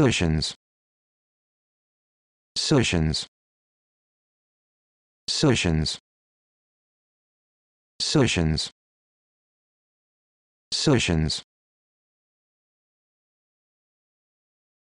Sessions. Sessions. Sessions. Sessions. Sessions.